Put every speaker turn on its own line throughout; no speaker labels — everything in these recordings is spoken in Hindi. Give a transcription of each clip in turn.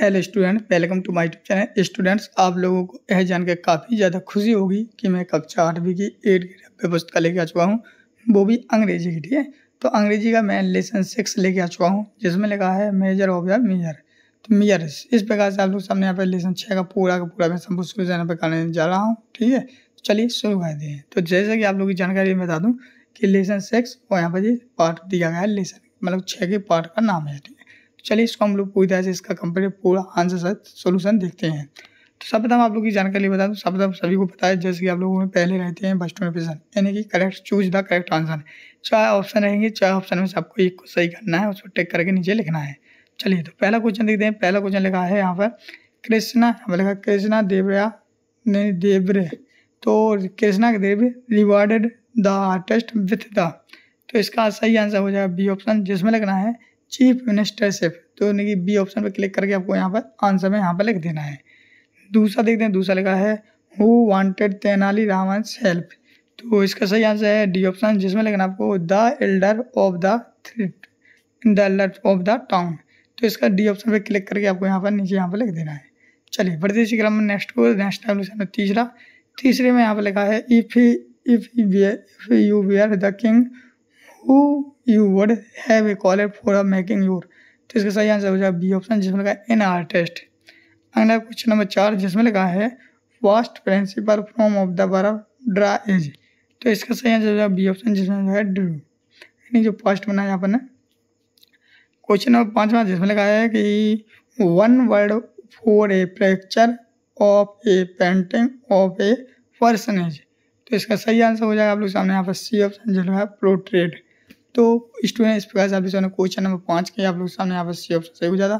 hello student welcome to my YouTube channel students आप लोगों को यह जानकर काफ़ी ज़्यादा खुशी होगी कि मैं कक्षा आठवीं की एट की रब्य पुस्तक लेके आ चुका हूँ वो भी अंग्रेजी की ठीक है तो अंग्रेजी का मैं लेसन सिक्स लेके आ चुका हूँ जिसमें लिखा है मेजर ऑफ या मेयर तो मेयर इस प्रकार से आप लोग सामने यहाँ पर लेसन छः का पूरा का पूरा मैं संपूर्ण शुरू जाना पर करने जा रहा हूँ ठीक है तो चलिए शुरू कर दिए तो जैसे कि आप लोग की जानकारी बता दूँ कि लेसन सिक्स और यहाँ पर जी पार्ट दिया गया है लेसन मतलब छः के पार्ट का नाम है ठीक है चलिए इसको हम लोग पूरी तरह से इसका कंप्लीट पूरा आंसर सर सोल्यूशन देखते हैं तो प्रथम आप लोग की जानकारी बता दूँ प्रथम सभी को पता है जैसे कि आप लोगों में पहले रहते हैं में पेशन यानी कि correct choose the correct answer चाहे ऑप्शन रहेंगे चाहे ऑप्शन में सबको एक को सही करना है उसको टेक करके नीचे लिखना है चलिए तो पहला क्वेश्चन देखते हैं पहला क्वेश्चन लिखा है यहाँ पर कृष्णा हमें लिखा कृष्णा देवरा ने देवरे तो Krishna Deva rewarded the artist with the तो इसका सही आंसर हो जाएगा बी ऑप्शन जिसमें लिखना है चीफ मिनिस्टर सिर्फ तो यानी कि बी ऑप्शन पर क्लिक करके आपको यहाँ पर आंसर में यहाँ पर लिख देना है दूसरा देखते हैं दूसरा लिखा है who wanted Tenali Raman help तो इसका सही आंसर है डी ऑप्शन जिसमें लिखना आपको the elder of the three the elder of the town तो इसका डी ऑप्शन पर क्लिक करके आपको यहाँ पर नीचे यहाँ पर लिख देना है चलिए बढ़ते इसी क्रम में नेक्स्ट को नेक्स्ट एवल्यूशन में तीसरा तीसरे में यहाँ पर लिखा है if if you are the king who what have call it for a making your तो इसका सही आंसर हो जाएगा बी ऑप्शन जिसमें लिखा है इन आर्टिस्ट अगला क्वेश्चन नंबर चार जिसमें लिखा है vast principal form of the बर्फ ड्रा इज तो इसका सही आंसर हो जाएगा बी ऑप्शन जिसमें लिखा है ड्रू यानी जो फर्स्ट बना यहाँ पर ना क्वेश्चन नंबर पाँचवा जिसमें लिखा है कि one word for a picture of a painting of a personage तो इसका सही आंसर हो जाएगा आप लोग सामने यहाँ पर सी ऑप्शन जो है पोर्ट्रेट तो स्टूडेंट इस प्रकार से आप लोग क्वेश्चन नंबर पाँच के आप लोग सामने यहाँ पर सी ऑप्शन सही हो जाता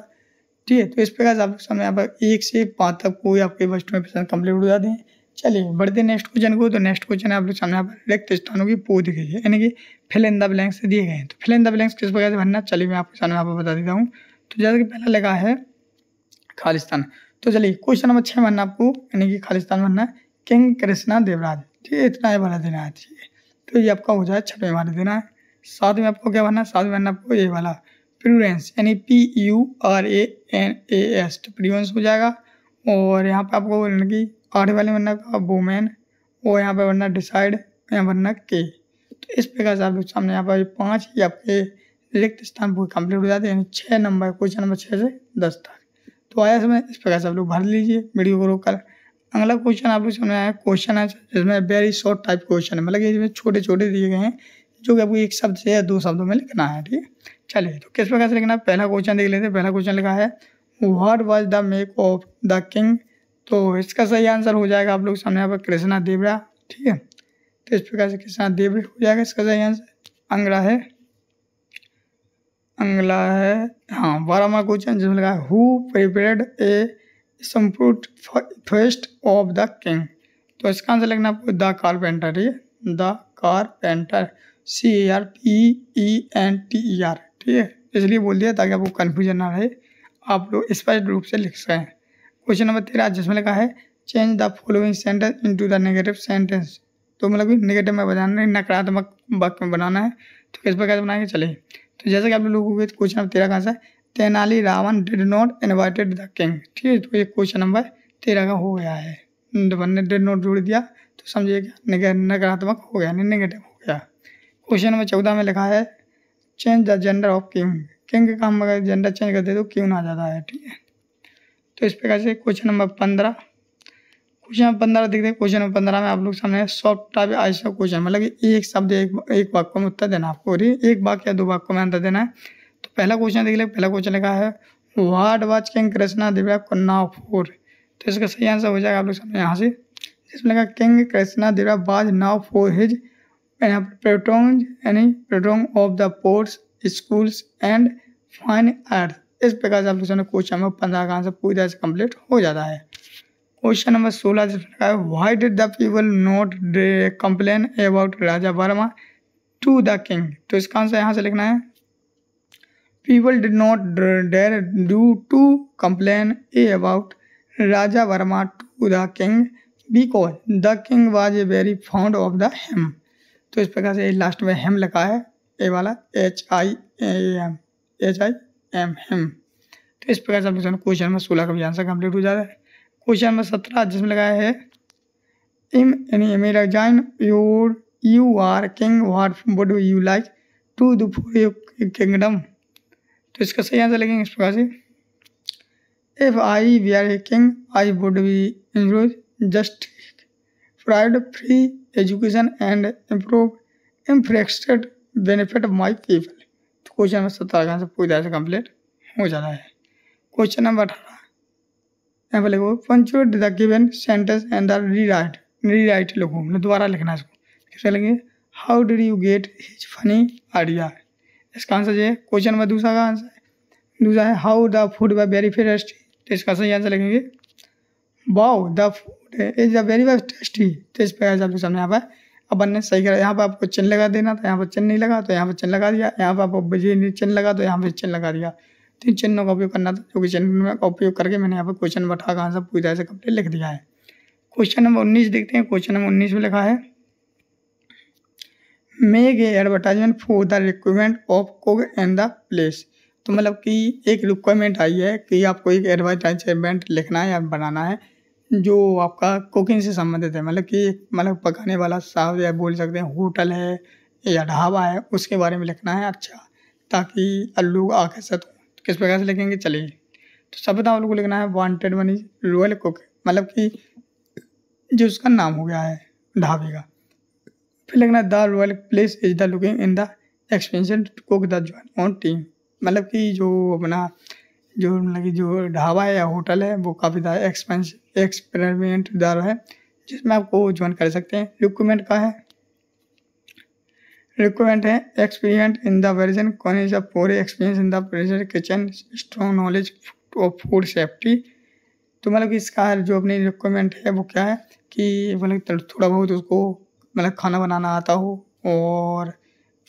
ठीक है तो इस प्रकार से आप लोग सामने यहाँ पर एक से पाँच तक कोई आपके फर्स्ट में प्रश्न कम्प्लीट हो जाते हैं चलिए बढ़ते नेक्स्ट क्वेश्चन को तो नेक्स्ट क्वेश्चन आप लोग सामने यहाँ पर रिक्त स्थानों की पोध गई है यानी कि फिल इन द ब्लैंक्स दिए गए हैं तो फिल इन द ब्लैंक्स किस प्रकार से भरना चलिए मैं आपके सामने यहाँ पर बता देता हूँ तो जैसा कि पहला लगा है खालिस्तान तो चलिए क्वेश्चन नंबर छः भरना आपको यानी कि खालिस्तान भरना है किंग कृष्णा देवराज ठीक है इतना ही भरा देना है ठीक है तो ये आपका हो जाए छठवें भरा देना है साथ में आपको क्या बनना साथ में बनना आपको ये वाला प्रूरेंस यानी P U R A N A S तो प्रूरेंस हो जाएगा और यहाँ पे आपको बनना कि आठ वाले बनना वोमेन और यहाँ पे बनना डिसाइड यहाँ बनना के तो इस प्रकार से आप लोग सामने यहाँ पर पाँच ही आपके रिक्त स्थान पर कंप्लीट हो जाते हैं यानी छः नंबर क्वेश्चन नंबर छः से दस तक तो आया समय इस प्रकार से आप लोग भर लीजिए वीडियो को रोक कर अगला क्वेश्चन आप लोग सामने आया क्वेश्चन है जिसमें वेरी शॉर्ट टाइप क्वेश्चन है मतलब कि इसमें छोटे छोटे दिए गए हैं जो कि आपको एक शब्द से या दो शब्दों में लिखना है ठीक है चलिए तो किस प्रकार से लिखना है पहला क्वेश्चन देख लेते हैं पहला क्वेश्चन लिखा है what was the make of the king तो इसका सही आंसर हो जाएगा आप लोग सामने यहाँ पर कृष्णा देवरा ठीक है तो इस प्रकार से कृष्णा देवरा हो जाएगा इसका सही आंसर अंगड़ा है अंगला है हाँ बारहवा क्वेश्चन जिसमें लिखा है who prepared a sumptuous feast of the king तो इसका आंसर लिखना आपको द कारपेंटर ठीक है the carpenter C A R P E N T E R ठीक है इसलिए बोल दिया ताकि आपको कन्फ्यूजन ना रहे आप लोग स्पष्ट रूप से लिख सकें क्वेश्चन नंबर तेरह जिसमें लिखा है change the following sentence into the negative sentence तो मतलब नेगेटिव में बनाना है नकारात्मक वक्त में बनाना है तो किस प्रकार से बनाएंगे चले तो जैसे कि आप लोगों को क्वेश्चन नंबर तेरह का answer Tenali Raman did not invited the king ठीक है तो ये क्वेश्चन नंबर तेरह का हो गया है डिड नॉट जोड़ दिया तो समझिए नकारात्मक हो गया नहीं नेगेटिव हो गया क्वेश्चन नंबर चौदह में लिखा है change the gender of queen king का हम अगर जेंडर चेंज कर दे तो क्यून आ जाता है ठीक है तो इस प्रकार से क्वेश्चन नंबर पंद्रह क्वेश्चन नंबर पंद्रह देखते हैं क्वेश्चन नंबर पंद्रह में आप लोग सामने सॉफ्ट टाइप ऐसा क्वेश्चन मतलब एक शब्द एक एक वाक्य में उत्तर देना आपको और एक वाक्य या दो वाक्यों में आंसर देना है तो पहला क्वेश्चन देख लिया पहला क्वेश्चन लिखा है what was king Krishna Deva कन्ना फोर तो इसका सही आंसर हो जाएगा आप लोग सामने यहाँ से जिसमें लिखा king Krishna Deva was known for his and appropriations यानी patron of the poets schools and fine arts इस प्रकार से आप लोगों ने क्वेश्चन नंबर पंद्रह का आंसर पूरी तरह से कम्प्लीट हो जाता है क्वेश्चन नंबर सोलह जिसमें है why did the people not complain about Raja Varma to the king तो इसका आंसर यहाँ से लिखना है people did not dare do to complain a about Raja Varma to the king because the king was a very fond of the him तो इस प्रकार से लास्ट में हेम लगा है ए वाला H I M H I M him तो इस प्रकार से आप क्वेश्चन नंबर सोलह का भी आंसर कम्प्लीट हो जाता है क्वेश्चन नंबर सत्रह जिसमें लगाया है इम यानी मेरा join your you are king what what do you like to do for your kingdom तो इसका सही आंसर लगेंगे इस प्रकार से if I we are a king I would be include just provide free education and improve infrastructure benefit my people तो क्वेश्चन नंबर सत्रह का आंसर पूरी तरह से कम्प्लीट हो जाना है क्वेश्चन नंबर अठारह यहाँ पर लिखो punctuate the given sentence and the rewrite rewrite लिखो मैंने मतलब दोबारा लिखना है इसको कैसे लिखेंगे how did you get his funny idea इसका आंसर जो है क्वेश्चन नंबर दूसरा का आंसर दूसरा है how the food was very fairest तो इसका सही आंसर लिखेंगे wow the food is a very very tasty तो इस प्रकार से आपके सामने यहाँ पर अब बनने सही करा यहाँ पर आपको चिन्ह लगा देना था यहाँ पर चिन्ह नहीं लगा तो यहाँ पर चिन्ह लगा दिया यहाँ पर आपको बिजली चिन्ह लगा तो यहाँ पर चिन्ह लगा दिया तो इन चिन्हों का उपयोग करना था जो कि चिन्ह का उपयोग करके मैंने यहाँ पर क्वेश्चन बैठा कहाँ आंसर पूरी तरह से कंप्लीट लिख दिया है क्वेश्चन नंबर उन्नीस देखते हैं क्वेश्चन नंबर उन्नीस में लिखा है make a advertisement for the requirement of cook and the place तो मतलब कि एक रिक्वायरमेंट आई है कि आपको एक एडवर्टाइजमेंट लिखना है या बनाना है जो आपका कुकिंग से संबंधित है मतलब कि मतलब पकाने वाला साहब या बोल सकते हैं होटल है या ढाबा है उसके बारे में लिखना है अच्छा ताकि लोग आकर्षित हों किस प्रकार से लिखेंगे चलिए तो सब लोग को लिखना है वांटेड मनी रोयल कुक मतलब कि जो उसका नाम हो गया है ढाबे का फिर लिखना है the royal place is the looking in the expansion cook the join on team मतलब कि जो अपना जो मतलब कि जो ढाबा या होटल है वो काफ़ी ज़्यादा एक्सपेंस एक्सपेरिमेंट दार है जिसमें आपको ज्वाइन कर सकते हैं रिक्वायरमेंट का है रिक्वायरमेंट है एक्सपीरियंट इन द वर्जन कौन is a experience in the kitchen strong knowledge of food safety तो मतलब कि इसका जो अपनी रिक्वायरमेंट है वो क्या है कि मतलब थोड़ा बहुत उसको मतलब खाना बनाना आता हो और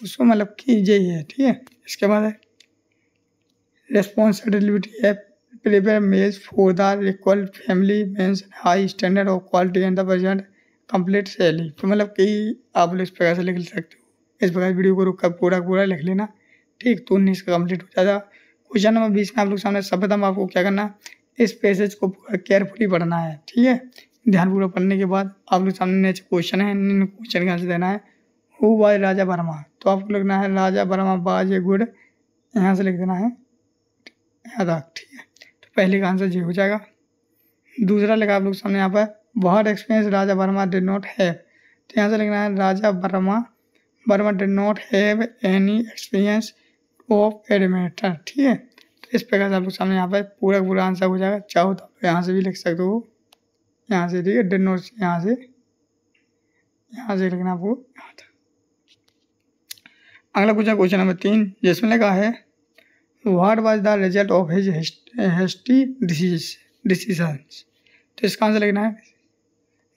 उसको मतलब कि यही है ठीक है इसके बाद है responsibility prepare meals for the regal family means high standard of quality and the present complete sally तो मतलब कई आप लोग इस प्रकार से लिख सकते हो इस प्रकार वीडियो को रुक कर पूरा पूरा लिख लेना ठीक तो उन्नीस का कम्प्लीट हो जाएगा क्वेश्चन नंबर बीस में आप लोग सामने सभ्यतम आपको क्या करना इस पैसेज को पूरा केयरफुली पढ़ना है ठीक है ध्यानपूर्वक पढ़ने के बाद आप लोग सामने नेक्स्ट क्वेश्चन है क्वेश्चन का आंसर देना है हु बाय राजा वर्मा तो आपको लिखना है राजा वर्मा बाज ए गुड यहाँ से लिख देना है यादाक ठीक है तो पहले का आंसर जी हो जाएगा दूसरा लिखा आप लोग सामने यहाँ पर बहुत experience Raja Varma did not have तो यहाँ से लिखना है Raja Varma Varma did not have any experience of administrator ठीक है तो इस प्रकार से आप लोग सामने यहाँ पर पूरा पूरा आंसर हो जाएगा चाहो तो आप यहाँ से भी लिख सकते हो यहाँ से ठीक है डिड नॉट यहाँ से यहाँ से लिखना आपको अगला क्वेश्चन क्वेश्चन नंबर तीन जिसमें लिखा है what was the result of his hasty decision तो इसका आंसर लिखना है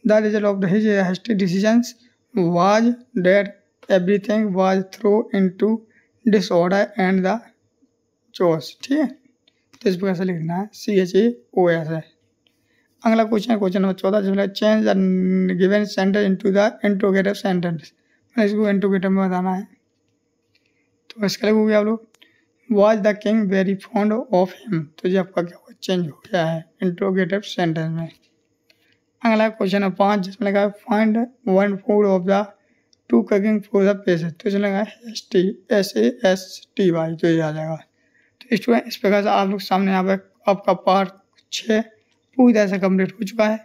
the result of his history decisions was that everything was throw into disorder and the chaos ठीक है तो इस प्रकार से लिखना है C H A O S है अगला क्वेश्चन है क्वेश्चन नंबर चौदह जिसमें change the given sentence into the interrogative sentence इसको इंट्रोगेटिव में बताना है तो इसका लिखोगे आप लोग was the king very fond of him तो ये आपका क्या हुआ चेंज हो गया है इंट्रोगेटिव सेंटेंस में अगला क्वेश्चन है पाँच जिसमें लगा find one food of the two cooking for the patient तो इसमें लगा S T S A S T Y तो ये आ जाएगा तो स्टूडेंट इस प्रकार से आप लोग सामने यहाँ पे आपका पार्ट छः पूरी तरह से कम्प्लीट हो चुका है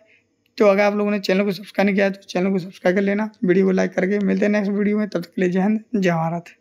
तो अगर आप लोगों ने चैनल को सब्सक्राइब नहीं किया तो चैनल को सब्सक्राइब कर लेना वीडियो को लाइक करके मिलते हैं नेक्स्ट वीडियो में तब तक के लिए जय हिंद जय भारत